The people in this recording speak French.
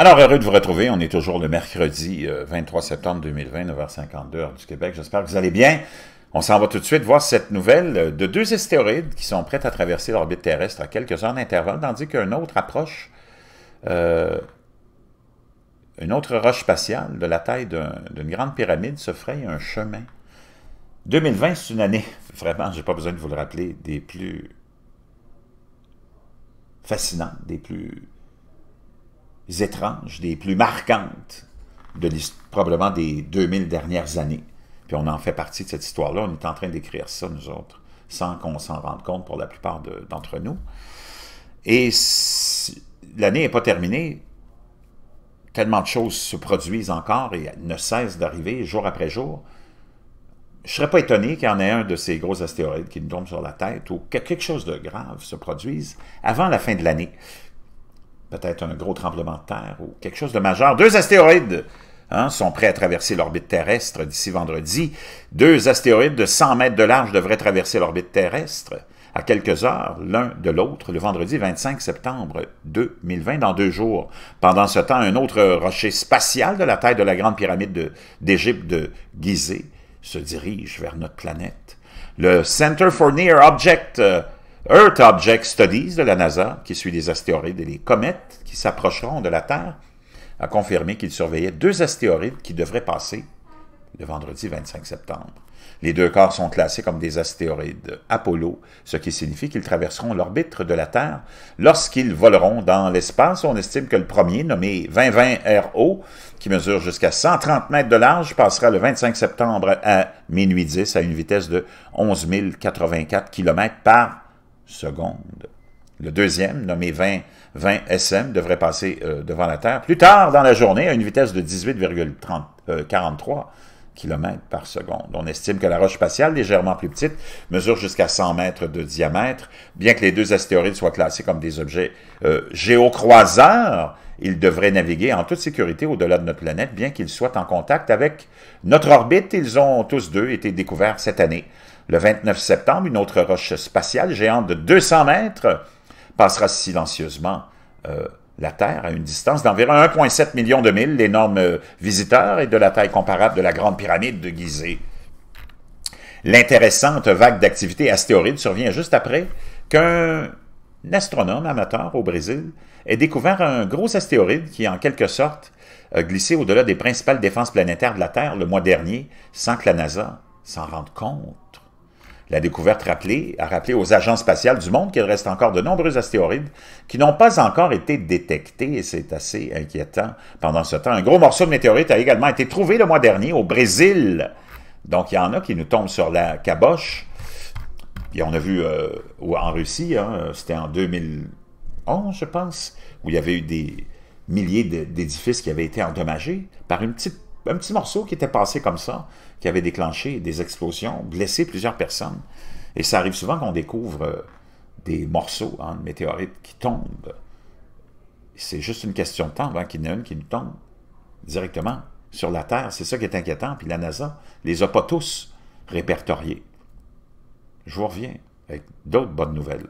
Alors, heureux de vous retrouver. On est toujours le mercredi 23 euh, septembre 2020, 9h52 du Québec. J'espère que vous allez bien. On s'en va tout de suite voir cette nouvelle euh, de deux astéroïdes qui sont prêtes à traverser l'orbite terrestre à quelques heures d'intervalle, tandis qu'un autre approche, euh, une autre roche spatiale de la taille d'une grande pyramide se fraye un chemin. 2020, c'est une année, vraiment, J'ai pas besoin de vous le rappeler, des plus fascinantes, des plus étranges, des plus marquantes, de probablement des 2000 dernières années. Puis on en fait partie de cette histoire-là. On est en train d'écrire ça, nous autres, sans qu'on s'en rende compte pour la plupart d'entre nous. Et l'année n'est pas terminée. Tellement de choses se produisent encore et ne cessent d'arriver jour après jour. Je ne serais pas étonné qu'il y en ait un de ces gros astéroïdes qui nous tombe sur la tête ou que quelque chose de grave se produise avant la fin de l'année peut-être un gros tremblement de terre ou quelque chose de majeur. Deux astéroïdes hein, sont prêts à traverser l'orbite terrestre d'ici vendredi. Deux astéroïdes de 100 mètres de large devraient traverser l'orbite terrestre à quelques heures l'un de l'autre le vendredi 25 septembre 2020, dans deux jours. Pendant ce temps, un autre rocher spatial de la taille de la Grande Pyramide d'Égypte de, de Gizeh se dirige vers notre planète. Le Center for Near Object euh, Earth Object Studies de la NASA, qui suit les astéroïdes et les comètes qui s'approcheront de la Terre, a confirmé qu'il surveillait deux astéroïdes qui devraient passer le vendredi 25 septembre. Les deux corps sont classés comme des astéroïdes Apollo, ce qui signifie qu'ils traverseront l'orbite de la Terre lorsqu'ils voleront dans l'espace. On estime que le premier, nommé 2020RO, qui mesure jusqu'à 130 mètres de large, passera le 25 septembre à minuit 10 à une vitesse de 11 084 km par le deuxième, nommé 20, SM, devrait passer euh, devant la Terre plus tard dans la journée à une vitesse de 18,43 euh, km par seconde. On estime que la roche spatiale, légèrement plus petite, mesure jusqu'à 100 mètres de diamètre. Bien que les deux astéroïdes soient classés comme des objets euh, géocroiseurs, ils devraient naviguer en toute sécurité au-delà de notre planète, bien qu'ils soient en contact avec notre orbite. Ils ont tous deux été découverts cette année le 29 septembre, une autre roche spatiale géante de 200 mètres passera silencieusement euh, la Terre à une distance d'environ 1,7 million de milles, l'énorme euh, visiteur est de la taille comparable de la Grande Pyramide de Gizeh. L'intéressante vague d'activité astéroïde survient juste après qu'un astronome amateur au Brésil ait découvert un gros astéroïde qui, en quelque sorte, a glissé au-delà des principales défenses planétaires de la Terre le mois dernier sans que la NASA s'en rende compte. La découverte a rappelé aux agents spatiales du monde qu'il reste encore de nombreux astéroïdes qui n'ont pas encore été détectés, et c'est assez inquiétant pendant ce temps. Un gros morceau de météorite a également été trouvé le mois dernier au Brésil. Donc, il y en a qui nous tombent sur la caboche. Et on a vu euh, en Russie, hein, c'était en 2011, je pense, où il y avait eu des milliers d'édifices qui avaient été endommagés par une petite un petit morceau qui était passé comme ça, qui avait déclenché des explosions, blessé plusieurs personnes. Et ça arrive souvent qu'on découvre euh, des morceaux de météorites qui tombent. C'est juste une question de temps avant qu'il y en ait une qui nous tombe directement sur la Terre. C'est ça qui est inquiétant. Puis la NASA les a pas tous répertoriés. Je vous reviens avec d'autres bonnes nouvelles.